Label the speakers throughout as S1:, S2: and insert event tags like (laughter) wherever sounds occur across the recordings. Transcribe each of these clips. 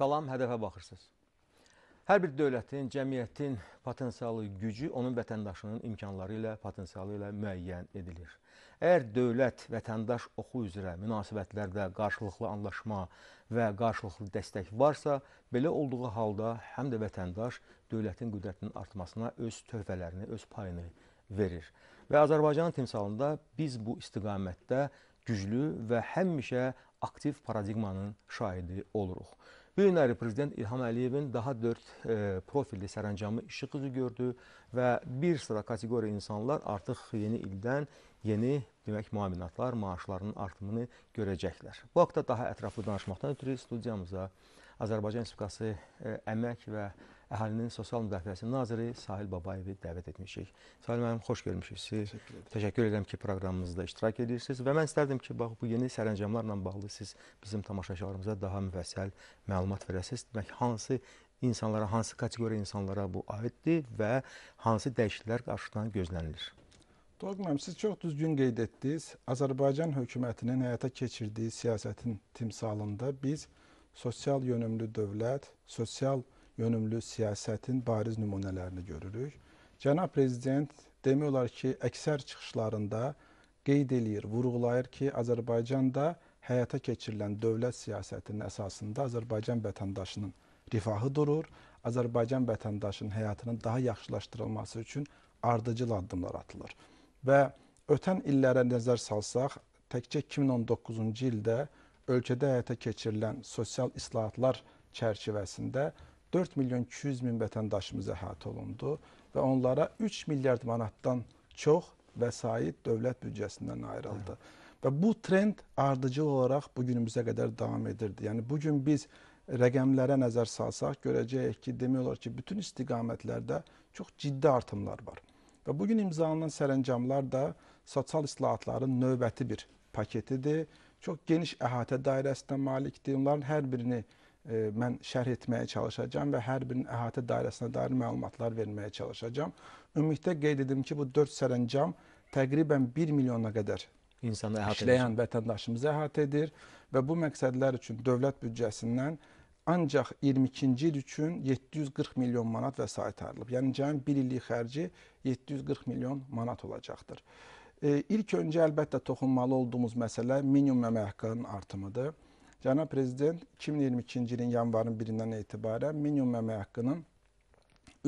S1: Salam, hədəfə baxırsınız. Hər bir dövlətin, cəmiyyətin potensialı, gücü onun vətəndaşının imkanları ilə, potensialı ilə müəyyən edilir. Əgər dövlət vətəndaş oxu üzrə münasibətlərdə qarşılıqlı anlaşma və qarşılıqlı dəstək varsa, belə olduğu halda həm də vətəndaş dövlətin qüdrətinin artmasına öz töhfələrini, öz payını verir. Və Azərbaycanın timsalında biz bu istiqamətdə güclü və həmişə aktiv paradigmanın şahidi oluruq. Bu günləri prezident İlham Əliyevin daha dörd e, profilli sərəncamı işıq üzü gördü və bir sıra kateqoriya insanlar artıq yeni ildən yeni demək müaminatlar, maaşlarının artımını görəcəklər. Bu haqda daha ətraflı danışmaqdan ötürü studiyamıza Azərbaycan Respublikası e, Əmək və Əhalinin Sosial Müdafiəsi Naziri Sahil Babayevi dəvət etmişik. Sahil müəllim, xoş gəlmişik siz. Təşəkkür, Təşəkkür edirəm ki, proqramımızda iştirak edirsiniz və mən istərdim ki, bax, bu yeni sərəncamlarla bağlı siz bizim tamaşaçılarımıza daha müfəssəl məlumat verəsiniz. Demək, hansı insanlara, hansı kateqoriya insanlara bu aiddir və hansı dəyişikliklər qarşıdan gözlənilir?
S2: Toğrul müəllim, siz çox düzgün qeyd etdiniz. Azərbaycan hökumətinin həyata keçirdiyi siyasətin timsalında biz sosial yönümlü dövlət, sosial yönümlü siyasətin bariz nümunələrini görürük. Cənab prezident demək olar ki, əksər çıxışlarında qeyd eləyir, vurğulayır ki, Azərbaycanda həyata keçirilən dövlət siyasətinin əsasında Azərbaycan vətəndaşının rifahı durur. Azərbaycan vətəndaşının həyatının daha yaxşılaşdırılması üçün ardıcıl addımlar atılır. Və ötən illərə nəzər salsaq, təkcə 2019-cu ildə ölkədə həyata keçirilən sosial islahatlar çərçivəsində 4 milyon 200 min vətəndaşımız əhatə olundu və onlara 3 milyard manatdan çox vəsait dövlət büdcəsindən ayrıldı. Hı. Və bu trend ardıcıl olaraq bu günümüzə qədər davam edirdi. Yəni bu gün biz rəqəmlərə nəzər salsaq görəcəyik ki, demək olar ki, bütün istiqamətlərdə çox ciddi artımlar var. Və bu gün imzalanan sərəncamlar da sosial islahatların növbəti bir paketidir. Çox geniş əhatə dairəsinə malikdir. Onların hər birini mən şərh etməyə çalışacağam və hər birinin əhatə dairəsinə dair məlumatlar verməyə çalışacağam. Ümumilikdə qeyd edim ki, bu 4 sərəncam təqribən 1 milyona qədər insanı əhatə işləyən edir. vətəndaşımızı əhatə edir və bu məqsədlər üçün dövlət büdcəsindən ancaq 22-ci il üçün 740 milyon manat vəsait ayrılıb. Yəni cəmi 1 illik xərci 740 milyon manat olacaqdır. E, ilk öncə əlbəttə toxunmalı olduğumuz məsələ minimum əmək haqqının artımıdır. Cənab Prezident 2022-ci ilin yanvarın 1-dən etibarən minimum əmək haqqının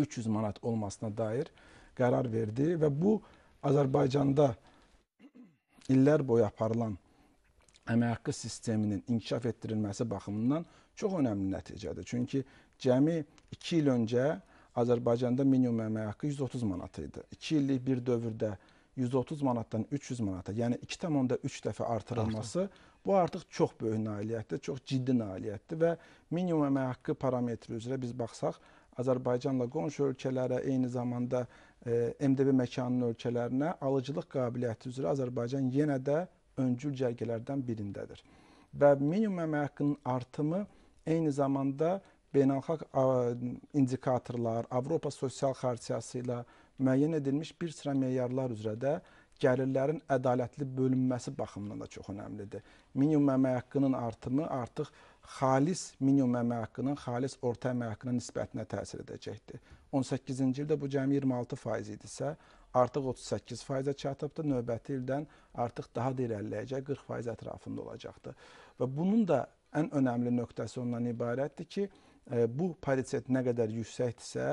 S2: 300 manat olmasına dair qərar verdi və bu Azərbaycanda illər boyu aparılan əmək haqqı sisteminin inkişaf etdirilməsi baxımından çox önəmli nəticədir. Çünki cəmi 2 il öncə Azərbaycanda minimum əmək haqqı 130 manat idi. 2 illik bir dövrdə 130 manatdan 300 manata, yəni 2,3 dəfə artırılması Artır Bu artıq çox böyük nailiyyətdir, çox ciddi nailiyyətdir və minimum əmək haqqı parametri üzrə biz baxsaq, Azərbaycanla qonşu ölkələrə, eyni zamanda e, MDB məkanının ölkələrinə alıcılıq qabiliyyəti üzrə Azərbaycan yenə də öncül cərgələrdən birindədir. Və minimum əmək haqqının artımı eyni zamanda beynəlxalq indikatorlar, Avropa sosial xartiyası ilə müəyyən edilmiş bir sıra meyarlar üzrə də gəlirlərin ədalətli bölünməsi baxımından da çox önəmlidir. Minimum əmək haqqının artımı artıq xalis minimum əmək haqqının xalis orta əmək haqqının nisbətinə təsir edəcəkdir. 18-ci ildə bu cəmi 26% idisə, artıq 38%-ə çatıbdır. Növbəti ildən artıq daha da irəliləyəcək, 40% ətrafında olacaqdır. Və bunun da ən önəmli nöqtəsi ondan ibarətdir ki, e, bu paritet nə qədər yüksəkdirsə,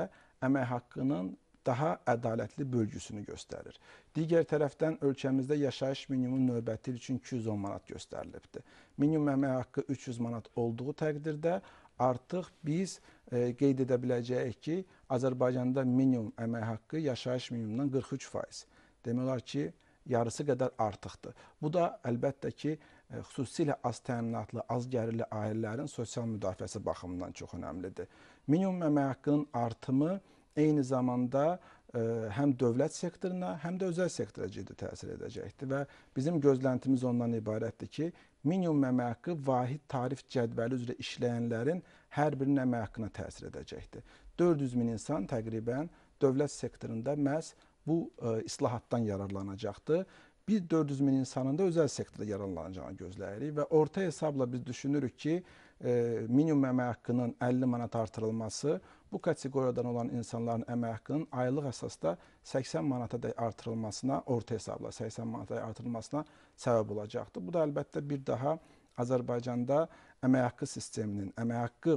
S2: əmək haqqının daha ədalətli bölgüsünü göstərir. Digər tərəfdən ölkəmizdə yaşayış minimum növbəti il üçün 210 manat göstərilibdir. Minimum əmək haqqı 300 manat olduğu təqdirdə artıq biz e, qeyd edə biləcəyik ki, Azərbaycanda minimum əmək haqqı yaşayış minimumundan 43%. Demək olar ki, yarısı qədər artıqdır. Bu da əlbəttə ki, e, xüsusilə az təminatlı, az gəlirli ailələrin sosial müdafiəsi baxımından çox önəmlidir. Minimum əmək haqqının artımı eyni zamanda ə, e, həm dövlət sektoruna, həm də özəl sektora ciddi təsir edəcəkdir və bizim gözləntimiz ondan ibarətdir ki, minimum əmək haqqı vahid tarif cədvəli üzrə işləyənlərin hər birinin əmək haqqına təsir edəcəkdir. 400 min insan təqribən dövlət sektorunda məhz bu ə, e, islahatdan yararlanacaqdır. Biz 400 min insanın da özəl sektorda yararlanacağını gözləyirik və orta hesabla biz düşünürük ki, ə, e, minimum əmək haqqının 50 manat artırılması bu kateqoriyadan olan insanların əmək haqqının aylıq əsasda 80 manata dək artırılmasına, orta hesabla 80 manata dək artırılmasına səbəb olacaqdır. Bu da əlbəttə bir daha Azərbaycanda əmək haqqı sisteminin, əmək haqqı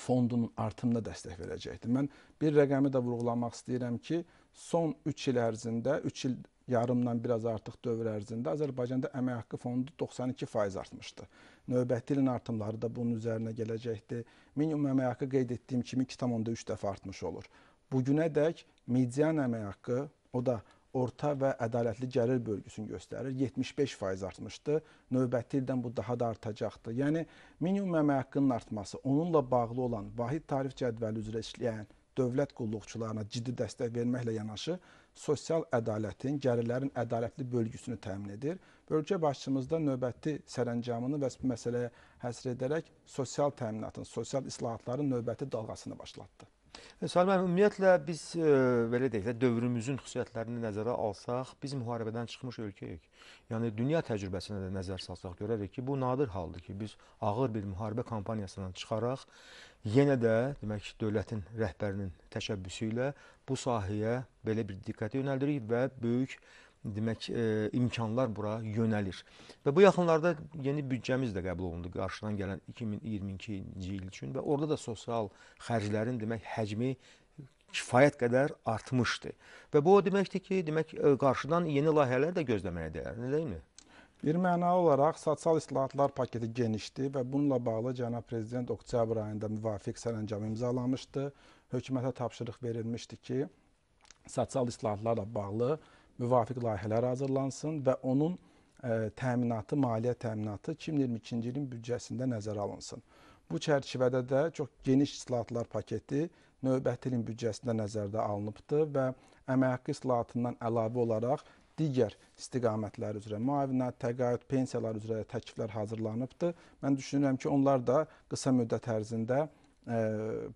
S2: fondunun artımına dəstək verəcəkdir. Mən bir rəqəmi də vurğulamaq istəyirəm ki, son 3 il ərzində, 3 il yarımdan biraz artıq dövr ərzində Azərbaycanda əmək haqqı fondu 92% artmışdı. Növbəti ilin artımları da bunun üzərinə gələcəkdir. Minimum əmək haqqı qeyd etdiyim kimi 2.3 dəfə artmış olur. Bu günədək median əmək haqqı, o da orta və ədalətli gəlir bölgüsünü göstərir. 75% artmışdı. Növbəti ildən bu daha da artacaqdır. Yəni minimum əmək haqqının artması, onunla bağlı olan vahid tarif cədvəli üzrə işləyən dövlət qulluqçularına ciddi dəstək verməklə yanaşı sosial ədalətin, gəlilərin ədalətli bölgüsünü təmin edir. Bölgə başçımızda növbəti sərəncamını və bu məsələyə həsr edərək sosial təminatın, sosial islahatların növbəti dalğasını başlatdı.
S1: E, Salman, ümumiyyətlə biz e, belə deyək də dövrümüzün xüsusiyyətlərini nəzərə alsaq, biz müharibədən çıxmış ölkəyik. Yəni dünya təcrübəsinə də nəzər salsaq görərik ki, bu nadir haldır ki, biz ağır bir müharibə kampaniyasından çıxaraq yenə də demək dövlətin rəhbərinin təşəbbüsü ilə bu sahəyə belə bir diqqəti yönəldirik və böyük demək e, imkanlar bura yönəlir. Və bu yaxınlarda yeni büdcəmiz də qəbul olundu qarşıdan gələn 2022-ci il üçün və orada da sosial xərclərin demək həcmi kifayət qədər artmışdı. Və bu o deməkdir ki, demək e, qarşıdan yeni layihələr də gözləməyə dəyər, deyilmi? Bir məna olaraq sosial
S2: islahatlar paketi genişdir və bununla bağlı cənab prezident oktyabr ayında müvafiq sərəncamı imzalamışdı. Hökumətə tapşırıq verilmişdi ki, sosial islahatlarla bağlı müvafiq layihələr hazırlansın və onun ə, e, təminatı, maliyyə təminatı 2022-ci ilin büdcəsində nəzərə alınsın. Bu çərçivədə də çox geniş islahatlar paketi növbəti ilin büdcəsində nəzərdə alınıbdı və əmək haqqı islahatından əlavə olaraq digər istiqamətlər üzrə, müavinət, təqaüd, pensiyalar üzrə təkliflər hazırlanıbdır. Mən düşünürəm ki, onlar da qısa müddət ərzində ə, e,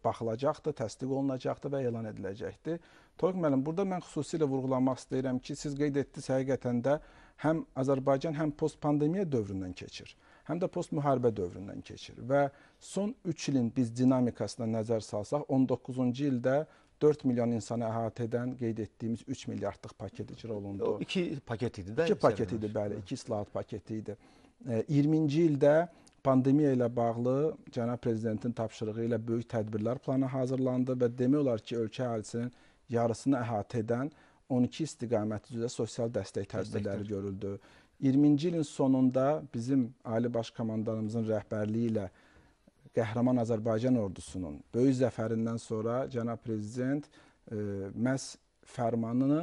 S2: baxılacaqdır, təsdiq olunacaqdır və elan ediləcəkdir. Toyuq müəllim, burada mən xüsusilə vurğulamaq istəyirəm ki, siz qeyd etdiniz həqiqətən də həm Azərbaycan həm postpandemiya dövründən keçir, həm də postmüharibə dövründən keçir və son 3 ilin biz dinamikasına nəzər salsaq, 19-cu ildə 4 milyon insanı əhatə edən qeyd etdiyimiz 3 milyardlıq paket icra olundu. O 2 paket idi də. 2 paket idi, bəli, 2 islahat paketi idi. 20-ci e, ildə pandemiya ilə bağlı cənab prezidentin tapşırığı ilə böyük tədbirlər planı hazırlandı və demək olar ki, ölkə əhalisinin yarısını əhatə edən 12 istiqamət üzrə sosial dəstək tədbirləri görüldü. 20-ci ilin sonunda bizim Ali Baş Komandanımızın rəhbərliyi ilə qəhrəman Azərbaycan ordusunun böyük zəfərindən sonra cənab prezident e, məhz fərmanını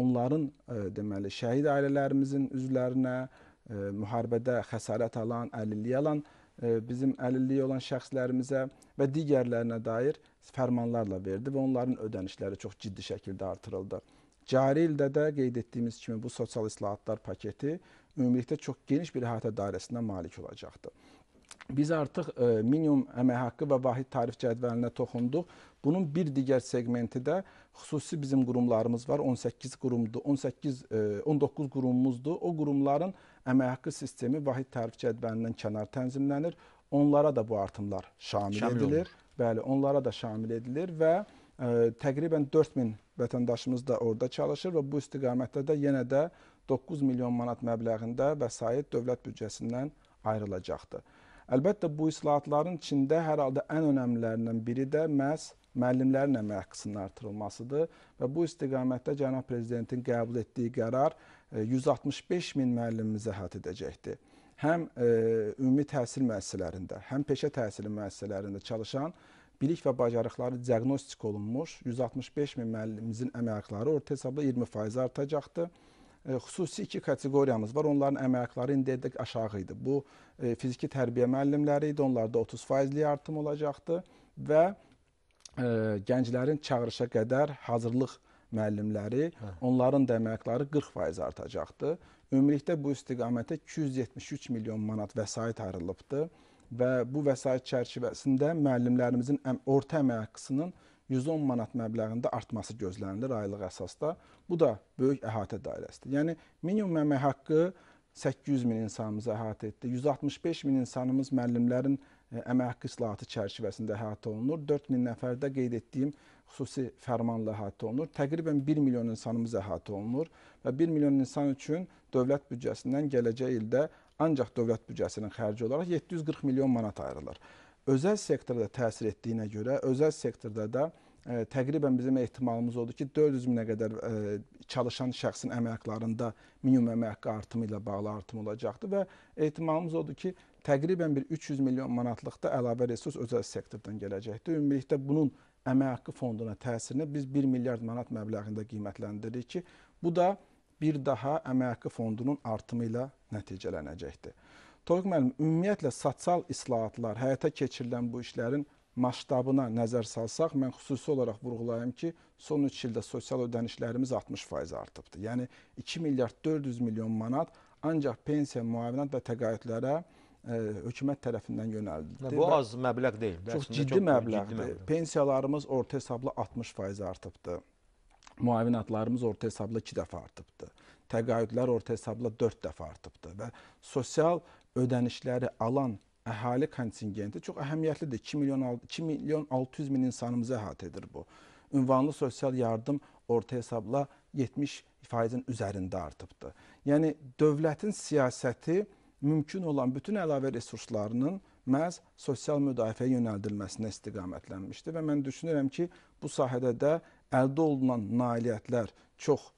S2: onların e, deməli şəhid ailələrimizin üzvlərinə e, müharibədə xəsarət alan, əlilliyi alan e, bizim əlilliyi olan şəxslərimizə və digərlərinə dair fərmanlarla verdi və onların ödənişləri çox ciddi şəkildə artırıldı. Cari ildə də qeyd etdiyimiz kimi bu sosial islahatlar paketi ümumilikdə çox geniş bir əhatə dairəsinə malik olacaqdır. Biz artıq e, minimum əmək haqqı və vahid tarif cədvəlinə toxunduq. Bunun bir digər segmenti də xüsusi bizim qurumlarımız var. 18 qurumdur. 18 e, 19 qurumumuzdur. O qurumların əmək haqqı sistemi vahid tarif cədvəlindən kənar tənzimlənir. Onlara da bu artımlar şamil, şamil edilir. Olur. Bəli, onlara da şamil edilir və e, təqribən 4000 vətəndaşımız da orada çalışır və bu istiqamətdə də yenə də 9 milyon manat məbləğində vəsait dövlət büdcəsindən ayrılacaqdır. Əlbəttə bu islahatların içində hər halda ən önəmlilərindən biri də məhz müəllimlərin əmək haqqısının artırılmasıdır və bu istiqamətdə cənab prezidentin qəbul etdiyi qərar e, 165 min müəllimimizi əhatə edəcəkdir. Həm ə, e, ümumi təhsil müəssisələrində, həm peşə təhsili müəssisələrində çalışan bilik və bacarıqları diaqnostik olunmuş 165 min müəllimimizin əmək haqqları orta hesabla 20% artacaqdır E, xüsusi iki kateqoriyamız var. Onların əmək haqları indiyədək aşağı idi. Bu e, fiziki tərbiyə müəllimləri idi. Onlarda 30%lik artım olacaqdı və e, gənclərin çağırışa qədər hazırlıq müəllimləri, Hə. onların da əmək haqları 40% artacaqdı. Ümumilikdə bu istiqamətə 273 milyon manat vəsait ayrılıbdı və bu vəsait çərçivəsində müəllimlərimizin orta əmək haqqısının 110 manat məbləğində artması gözlənilir aylıq əsasda. Bu da böyük əhatə dairəsidir. Yəni minimum əmək haqqı 800 min insanımızı əhatə etdi. 165 min insanımız müəllimlərin e, əmək haqqı islahatı çərçivəsində əhatə olunur. 4 min nəfərdə qeyd etdiyim xüsusi fərmanla əhatə olunur. Təqribən 1 milyon insanımız əhatə olunur və 1 milyon insan üçün dövlət büdcəsindən gələcək ildə ancaq dövlət büdcəsinin xərci olaraq 740 milyon manat ayrılır özəl sektorda təsir etdiyinə görə özəl sektorda da ə, e, təqribən bizim ehtimalımız odur ki, 400 minə qədər ə, e, çalışan şəxsin əmək haqqlarında minimum əmək haqqı artımı ilə bağlı artım olacaqdır və ehtimalımız odur ki, təqribən bir 300 milyon manatlıqda əlavə resurs özəl sektordan gələcəkdir. Ümumilikdə bunun əmək haqqı fonduna təsirini biz 1 milyard manat məbləğində qiymətləndiririk ki, bu da bir daha əmək haqqı fondunun artımı ilə nəticələnəcəkdir. Tofiq müəllim, ümumiyyətlə sosial islahatlar, həyata keçirilən bu işlərin masştabına nəzər salsaq, mən xüsusi olaraq vurğulayım ki, son 3 ildə sosial ödənişlərimiz 60% artıbdır. Yəni 2 milyard 400 milyon manat ancaq pensiya, müavinət və təqaüdlərə ə, e, hökumət tərəfindən yönəldildi. Bu az
S1: məbləğ deyil. Çox ciddi, çox ciddi məbləğdir.
S2: Pensiyalarımız orta hesabla 60% artıbdı. Müavinətlərimiz orta hesabla 2 dəfə artıbdı. Təqaüdlər orta hesabla 4 dəfə artıbdı və sosial ödənişləri alan əhali kontingenti çox əhəmiyyətlidir. 2 milyon 2 milyon 600 min insanımızı əhatə edir bu. Ünvanlı sosial yardım orta hesabla 70%-in üzərində artıbdı. Yəni dövlətin siyasəti mümkün olan bütün əlavə resurslarının məhz sosial müdafiəyə yönəldilməsinə istiqamətlənmişdi və mən düşünürəm ki, bu sahədə də əldə olunan nailiyyətlər çox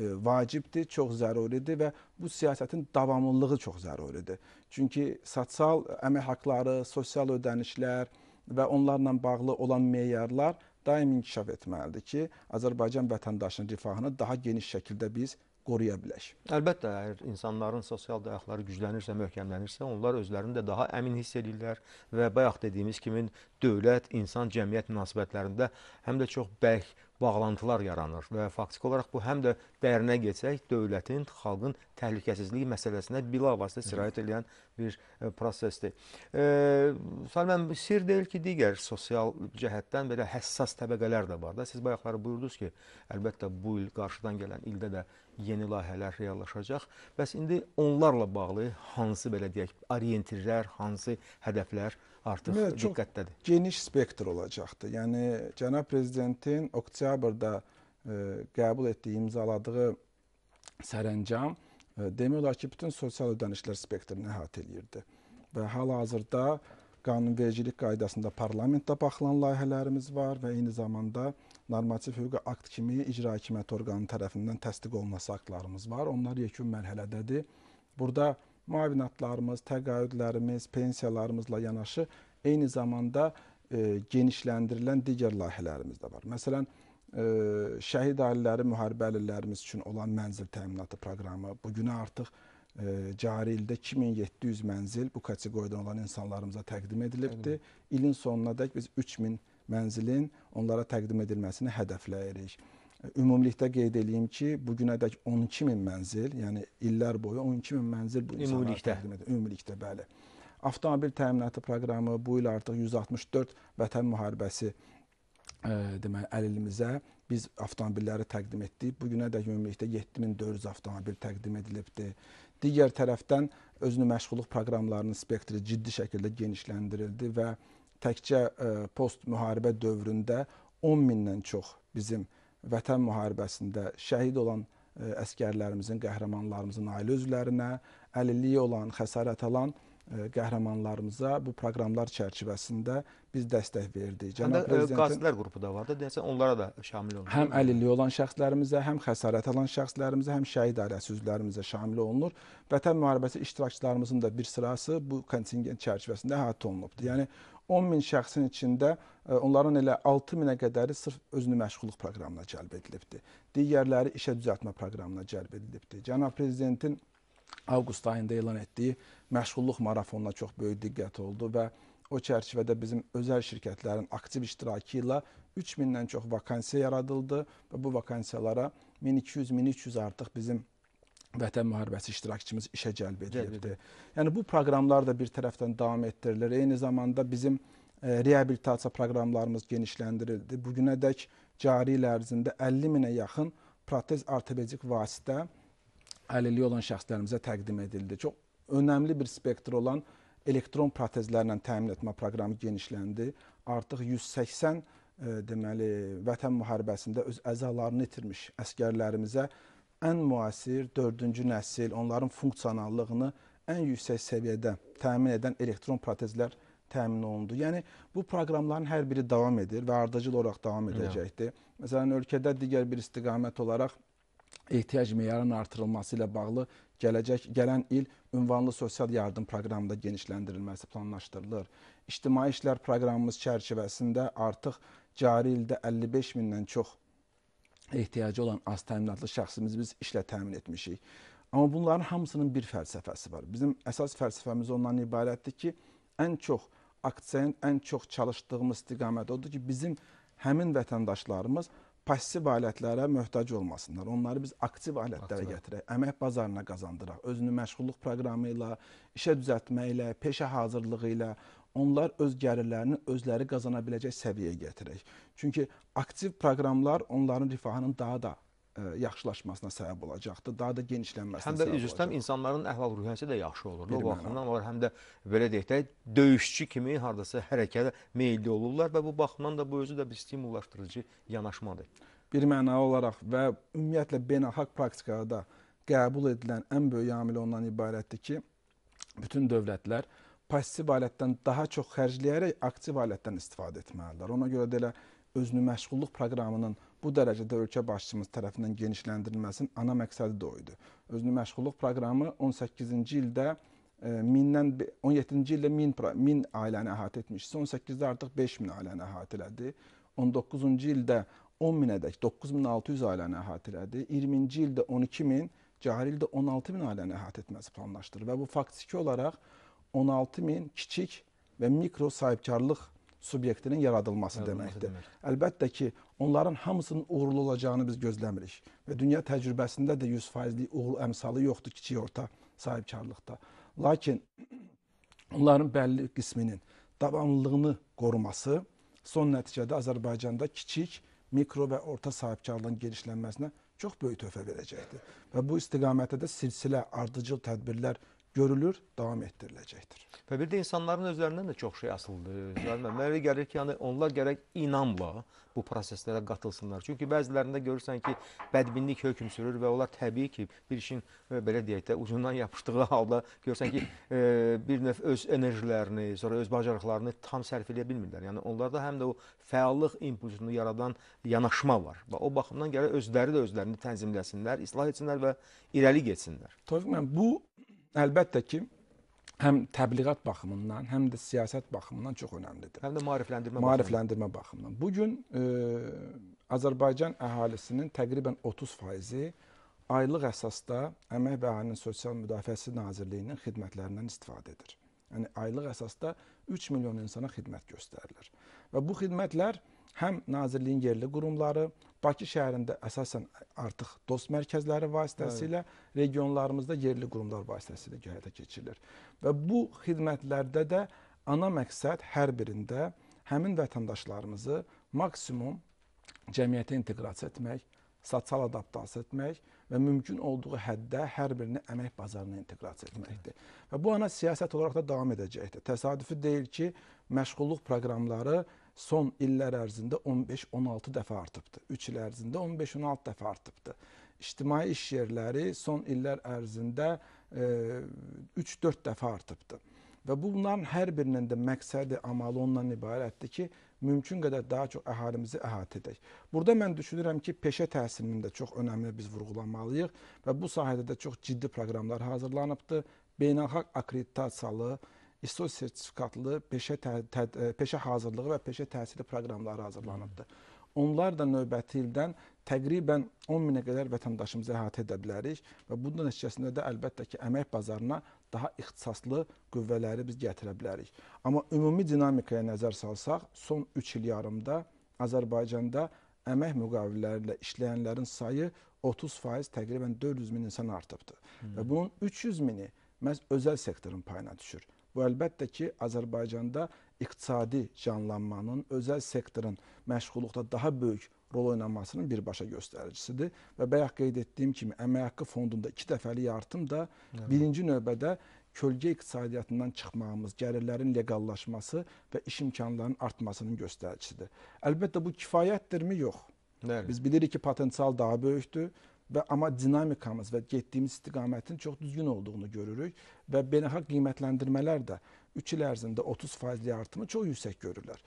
S2: E, vacibdir, çox zəruridir və bu siyasətin davamlılığı çox zəruridir. Çünki sosial əmək haqqları, sosial ödənişlər və onlarla bağlı olan meyarlar daim inkişaf etməlidir ki, Azərbaycan vətəndaşının rifahını daha geniş şəkildə
S1: biz qoruya bilək. Əlbəttə, əgər insanların sosial dayaqları güclənirsə, möhkəmlənirsə, onlar özlərini də daha əmin hiss edirlər və bayaq dediyimiz kimi dövlət, insan, cəmiyyət münasibətlərində həm də çox bəlk bağlantılar yaranır və faktiki olaraq bu həm də dərinə getsək, dövlətin, xalqın təhlükəsizliyi məsələsinə bilavasitə sirayət edən bir e, prosesdir. E, Salman, sir deyil ki, digər sosial cəhətdən belə həssas təbəqələr də var da. Siz bayaqları buyurdunuz ki, əlbəttə bu il qarşıdan gələn ildə də yeni layihələr reallaşacaq. Bəs indi onlarla bağlı hansı belə deyək, oriyentirlər, hansı hədəflər artıq Mə, diqqətdədir. Geniş spektr olacaqdır.
S2: Yəni cənab prezidentin oktyabrda ə, e, qəbul etdiyi, imzaladığı sərəncam ə, e, demək olar ki, bütün sosial ödənişlər spektrini əhatə eləyirdi. Və hal-hazırda qanunvericilik qaydasında parlamentdə baxılan layihələrimiz var və eyni zamanda normativ hüquqi akt kimi icra hakimiyyəti orqanı tərəfindən təsdiq olunması aktlarımız var. Onlar yekun mərhələdədir. Burada müavinatlarımız, təqaüdlərimiz, pensiyalarımızla yanaşı eyni zamanda e, genişləndirilən digər layihələrimiz də var. Məsələn, e, şəhid ailələri, müharibə ailələrimiz üçün olan mənzil təminatı proqramı bu günə artıq e, cari ildə 2700 mənzil bu kateqoriyadan olan insanlarımıza təqdim edilibdir. Əlim. İlin sonuna dək biz 3000 mənzilin onlara təqdim edilməsini hədəfləyirik. Ümumilikdə qeyd eləyim ki, bu günədək 12 min mənzil, yəni illər boyu 12 min mənzil bu insanlara təqdim edir. Ümumilikdə, bəli. Avtomobil təminatı proqramı bu il artıq 164 vətən müharibəsi ə, e, deməli əlimizə biz avtomobilləri təqdim etdik. Bu günə də ümumilikdə 7400 avtomobil təqdim edilibdi. Digər tərəfdən özünü məşğulluq proqramlarının spektri ciddi şəkildə genişləndirildi və təkcə ə, e, post müharibə dövründə 10 mindən çox bizim ə, vətən müharibəsində şəhid olan e, əskərlərimizin, qəhrəmanlarımızın ailə üzvlərinə, əlilliyi olan, xəsarət alan e, qəhrəmanlarımıza bu proqramlar çərçivəsində biz dəstək verdik. Cənab e, Prezidentin qasidlər
S1: qrupu da vardı. Deyəsən onlara da şamil olunur. Həm
S2: əlilliyi olan şəxslərimizə, həm xəsarət alan şəxslərimizə, həm şəhid ailəsi üzvlərimizə şamil olunur. Vətən müharibəsi iştirakçılarımızın da bir sırası bu kontingent çərçivəsində əhatə olunubdur. Yəni 10 min şəxsin içində e, onların elə 6 minə qədəri sırf özünü məşğulluq proqramına cəlb edilibdir. Digərləri işə düzəltmə proqramına cəlb edilibdir. Cənab prezidentin avqust ayında elan etdiyi məşğulluq marafonuna çox böyük diqqət oldu və o çərçivədə bizim özəl şirkətlərin aktiv iştirakı ilə 3000-dən çox vakansiya yaradıldı və bu vakansiyalara 1200-1300 artıq bizim Vətən müharibəsi iştirakçımız işə cəlb edilibdir. Yəni bu proqramlar da bir tərəfdən davam etdirilir. Eyni zamanda bizim e, reabilitasiya proqramlarımız genişləndirildi. Bu günədək cari il ərzində 50 minə yaxın protez ortopedik vasitə əlilliyi olan şəxslərimizə təqdim edildi. Çox önəmli bir spektr olan elektron protezlərlə təmin etmə proqramı genişləndi. Artıq 180 e, deməli vətən müharibəsində öz əzalarını itirmiş əskərlərimizə ən müasir dördüncü nəsil onların funksionallığını ən yüksək səviyyədə təmin edən elektron protezlər təmin olundu. Yəni bu proqramların hər biri davam edir və ardıcıl olaraq davam edəcəkdir. Yeah. Məsələn, ölkədə digər bir istiqamət olaraq ehtiyac meyarının artırılması ilə bağlı gələcək gələn il ünvanlı sosial yardım proqramında genişləndirilməsi planlaşdırılır. İctimai işlər proqramımız çərçivəsində artıq cari ildə 55 mindən çox ehtiyacı olan az təminatlı şəxsimiz biz işlə təmin etmişik. Amma bunların hamısının bir fəlsəfəsi var. Bizim əsas fəlsəfəmiz ondan ibarətdir ki, ən çox aksent, ən çox çalışdığımız istiqamət odur ki, bizim həmin vətəndaşlarımız passiv alətlərə möhtac olmasınlar. Onları biz aktiv alətlərə aktiv. gətirək, əmək bazarına qazandıraq, özünü məşğulluq proqramı ilə, işə düzəltmə ilə, peşə hazırlığı ilə, onlar öz gəlirlərini özləri qazana biləcək səviyyəyə gətirək. Çünki aktiv proqramlar onların rifahının daha da ə, e, yaxşılaşmasına səbəb olacaqdır, daha da genişlənməsinə
S1: səbəb olacaq. Həm də üzüstəm insanların əhval-ruhiyyəsi də yaxşı olur. O baxımdan onlar həm də belə deyək də döyüşçü kimi hardasa hərəkətə meylli olurlar və bu baxımdan da bu özü də bir stimullaşdırıcı yanaşmadır. Bir məna olaraq və ümumiyyətlə beynəlxalq
S2: praktikada qəbul edilən ən böyük amil ondan ibarətdir ki, bütün dövlətlər pasiv alətdən daha çox xərcləyərək aktiv alətdən istifadə etməlidirlər. Ona görə də elə özünü məşğulluq proqramının bu dərəcədə ölkə başçımız tərəfindən genişləndirilməsinin ana məqsədi də o idi. Özünü məşğulluq proqramı 18-ci ildə e, mindən 17-ci ildə 1000 1000 ailəni əhatə etmişdi. 18-də artıq 5000 ailəni əhatə elədi. 19-cu ildə 10 minədək 9600 ailəni əhatə elədi. 20-ci ildə 12000, cari ildə 16000 ailəni əhatə etməsi planlaşdırılır və bu faktiki olaraq 16 min kiçik və mikro sahibkarlıq subyektinin yaradılması, yaradılması deməkdir. Demək. Əlbəttə ki, onların hamısının uğurlu olacağını biz gözləmirik. Və dünya təcrübəsində də 100%lik uğur əmsalı yoxdur kiçik orta sahibkarlıqda. Lakin (clears throat) onların bəlli qisminin davamlılığını qoruması son nəticədə Azərbaycanda kiçik, mikro və orta sahibkarlığın genişlənməsinə çox böyük töhfə verəcəkdir. Və bu istiqamətdə də silsilə ardıcıl tədbirlər görülür, davam etdiriləcəkdir.
S1: Və bir də insanların özlərindən də çox şey asılıdır. Mənə elə gəlir ki, yəni onlar gərək inamla bu proseslərə qatılsınlar. Çünki bəzilərində görürsən ki, bədbinlik hökm sürür və onlar təbii ki, bir işin belə deyək də ucundan yapışdığı halda görürsən ki, e, bir növ öz enerjilərini, sonra öz bacarıqlarını tam sərf edə bilmirlər. Yəni onlarda həm də o fəallıq impulsunu yaradan yanaşma var və o baxımdan gərək özləri də özlərini tənzimləsinlər, islah etsinlər və irəli getsinlər. Tofiq müəllim, bu əlbəttə ki, həm təbliğat
S2: baxımından, həm də siyasət baxımından çox önəmlidir.
S1: Həm də maarifləndirmə maarifləndirmə
S2: baxımından. Bu gün e, Azərbaycan əhalisinin təqribən 30%-i aylıq əsasda Əmək və Əhalinin Sosial Müdafiəsi Nazirliyinin xidmətlərindən istifadə edir. Yəni aylıq əsasda 3 milyon insana xidmət göstərilir. Və bu xidmətlər həm Nazirliyin yerli qurumları, Bakı şəhərində əsasən artıq dost mərkəzləri vasitəsilə, Əli. regionlarımızda yerli qurumlar vasitəsilə həyata keçirilir. Və bu xidmətlərdə də ana məqsəd hər birində həmin vətəndaşlarımızı maksimum cəmiyyətə inteqrasiya etmək, sosial adaptasiya etmək və mümkün olduğu həddə hər birini əmək bazarına inteqrasiya etməkdir. Və bu ana siyasət olaraq da davam edəcəkdir. Təsadüfi deyil ki, məşğulluq proqramları son illər ərzində 15-16 dəfə artıbdı. 3 il ərzində 15-16 dəfə artıbdı. İctimai iş yerləri son illər ərzində 3-4 e, dəfə artıbdı. Və bunların hər birinin də məqsədi, amalı ondan ibarətdir ki, mümkün qədər daha çox əhalimizi əhatə edək. Burada mən düşünürəm ki, peşə təhsilinin də çox önəmini biz vurğulamalıyıq və bu sahədə də çox ciddi proqramlar hazırlanıbdır. Beynəlxalq akreditasiyalı, ISO sertifikatlı peşə tə, tə, e, peşə hazırlığı və peşə təhsili proqramları hazırlanıbdır. Onlar da növbəti ildən təqribən 10 minə qədər vətəndaşımızı əhatə edə bilərik və bunun nəticəsində də əlbəttə ki, əmək bazarına daha ixtisaslı qüvvələri biz gətirə bilərik. Amma ümumi dinamikaya nəzər salsaq, son 3 il yarımda Azərbaycanda əmək müqavilələri ilə işləyənlərin sayı 30% təqribən 400 min insan artıbdır. Hmm. Və bunun 300 mini məhz özəl sektorun payına düşür. Bu əlbəttə ki, Azərbaycanda iqtisadi canlanmanın, özəl sektorun məşğulluqda daha böyük rol oynamasının birbaşa göstəricisidir və bayaq qeyd etdiyim kimi əmək haqqı fondunda 2 dəfəlik artım da Hı. birinci növbədə kölgə iqtisadiyyatından çıxmağımız, gəlirlərin leqallaşması və iş imkanlarının artmasının göstəricisidir. Əlbəttə bu kifayətdirmi? Yox. Bəli. Biz bilirik ki, potensial daha böyükdür və amma dinamikamız və getdiyimiz istiqamətin çox düzgün olduğunu görürük və beynəlxalq qiymətləndirmələr də 3 il ərzində 30% artımı çox yüksək görürlər.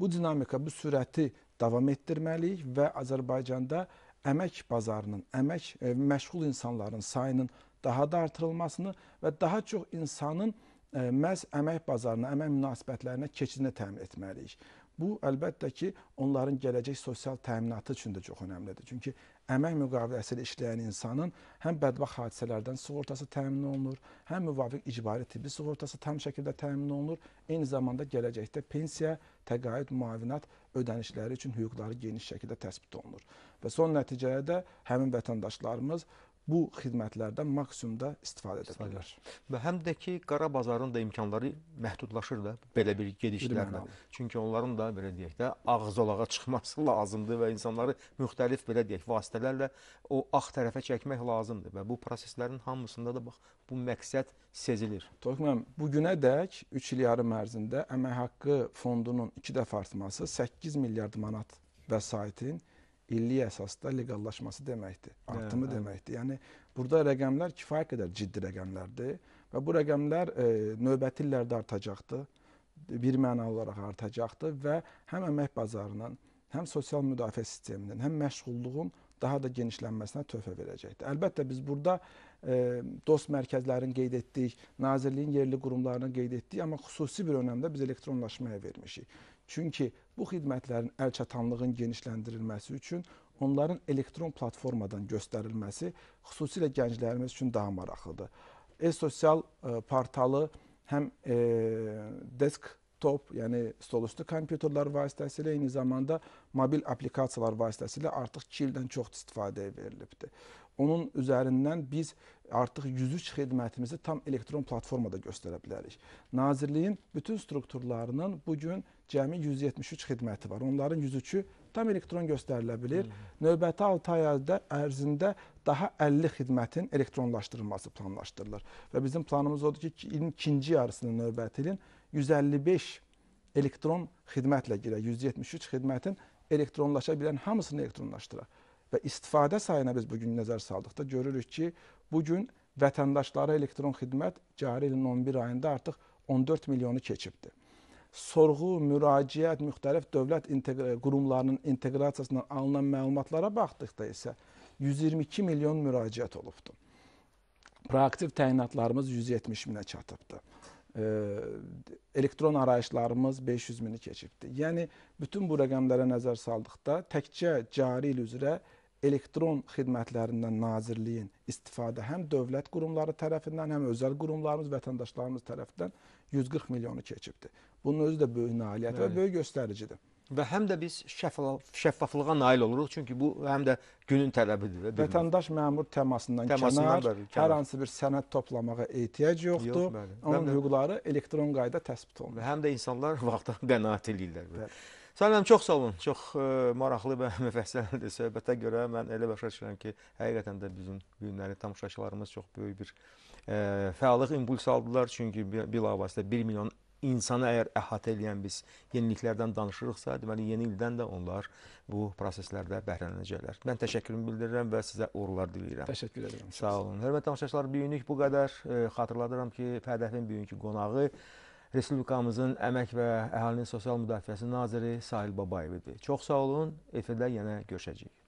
S2: Bu dinamika, bu sürəti davam etdirməliyik və Azərbaycanda əmək bazarının, əmək ə, e, məşğul insanların sayının daha da artırılmasını və daha çox insanın ə, e, məhz əmək bazarına, əmək münasibətlərinə keçidini təmin etməliyik. Bu əlbəttə ki, onların gələcək sosial təminatı üçün də çox əhəmiylidir. Çünki əmək müqaviləsi ilə işləyən insanın həm bədbəxt hadisələrdən sığortası təmin olunur, həm müvafiq icbari tibbi sığortası tam şəkildə təmin olunur, eyni zamanda gələcəkdə pensiya, təqaüd, müavinat ödənişləri üçün hüquqları geniş şəkildə təsbit olunur. Və son nəticədə həmin vətəndaşlarımız bu xidmətlərdən maksimumda istifadə edə bilər.
S1: Və həm də ki, qara bazarın da imkanları məhdudlaşır da belə bir gedişlərlə. Çünki onların da belə deyək də ağzolağa (laughs) çıxması lazımdır və insanları müxtəlif belə deyək vasitələrlə o ağ tərəfə çəkmək lazımdır və bu proseslərin hamısında da bax bu məqsəd sezilir. Toxmam, bu
S2: günədək 3 il yarım ərzində əmək haqqı fondunun 2 dəfə artması 8 milyard manat vəsaitin illik əsasda leqallaşması deməkdir. Hə, artımı hə, deməkdir. Yəni burada rəqəmlər kifayət qədər ciddi rəqəmlərdir və bu rəqəmlər e, növbəti illərdə artacaqdır. Bir məna olaraq artacaqdır və həm əmək bazarının, həm sosial müdafiə sisteminin, həm məşğulluğun daha da genişlənməsinə töhfə verəcəkdir. Əlbəttə biz burada e, dost mərkəzlərini qeyd etdik, nazirliyin yerli qurumlarını qeyd etdik, amma xüsusi bir önəmdə biz elektronlaşmaya vermişik. Çünki bu xidmətlərin əlçatanlığın genişləndirilməsi üçün onların elektron platformadan göstərilməsi xüsusilə gənclərimiz üçün daha maraqlıdır. E-sosial e, portalı həm e, desktop, yəni stolüstü kompüterlər vasitəsilə, eyni zamanda mobil applikasiyalar vasitəsilə artıq 2 ildən çox istifadəyə verilibdir. Onun üzərindən biz artıq 103 xidmətimizi tam elektron platformada göstərə bilərik. Nazirliyin bütün strukturlarının bu gün cəmi 173 xidməti var. Onların 103-ü tam elektron göstərilə bilər. Növbəti 6 ay ərzində daha 50 xidmətin elektronlaşdırılması planlaşdırılır. Və bizim planımız odur ki, ilin ikinci yarısının növbəti ilin 155 elektron xidmətlə girək. 173 xidmətin elektronlaşa bilən hamısını elektronlaşdıraq. Və istifadə sayına biz bu gün nəzər saldıqda görürük ki, bu gün vətəndaşlara elektron xidmət cari ilin 11 ayında artıq 14 milyonu keçibdir sorğu, müraciət, müxtəlif dövlət inteqra qurumlarının inteqrasiyasından alınan məlumatlara baxdıqda isə 122 milyon müraciət olubdu. Proaktiv təyinatlarımız 170 minə çatıbdı. Elektron arayışlarımız 500 mini keçibdi. Yəni, bütün bu rəqəmlərə nəzər saldıqda təkcə cari il üzrə elektron xidmətlərindən nazirliyin istifadə həm dövlət qurumları tərəfindən, həm özəl qurumlarımız, vətəndaşlarımız tərəfindən 140 milyonu keçibdir. Bunun özü də böyük nailiyyət Bəli. və böyük göstəricidir. Və həm də
S1: biz şəffaf, şəffaflığa nail oluruq, çünki bu həm də günün tələbidir. Vətəndaş məmur təmasından, təmasından kənar, bəli, kənar, hər
S2: hansı bir sənəd toplamağa ehtiyac yoxdur. Yox, bəli. Onun bəli. hüquqları elektron
S1: qayda təsbit olunur. Və həm də insanlar (laughs) vaxta qənaət eləyirlər. Bəli. Səlim, çox sağ olun. Çox ə, e, maraqlı və (laughs) müfəssəldir söhbətə görə. Mən elə başa düşürəm ki, həqiqətən də bizim günləri tamaşaçılarımız çox böyük bir fəallıq impuls aldılar. Çünki bilavasitə 1 milyon insanı əgər əhatə eləyən biz yeniliklərdən danışırıqsa, deməli yeni ildən də onlar bu proseslərdə bəhrələnəcəklər. Mən təşəkkürümü bildirirəm və sizə uğurlar diləyirəm. Təşəkkür edirəm. Sağ olun. Hörmətli tamaşaçılar, bu günlük bu qədər. Xatırladıram ki, Fədəfin bugünkü qonağı Respublikamızın Əmək və Əhalinin Sosial Müdafiəsi Naziri Sahil Babayev idi. Çox sağ olun. Efirdə yenə görüşəcəyik.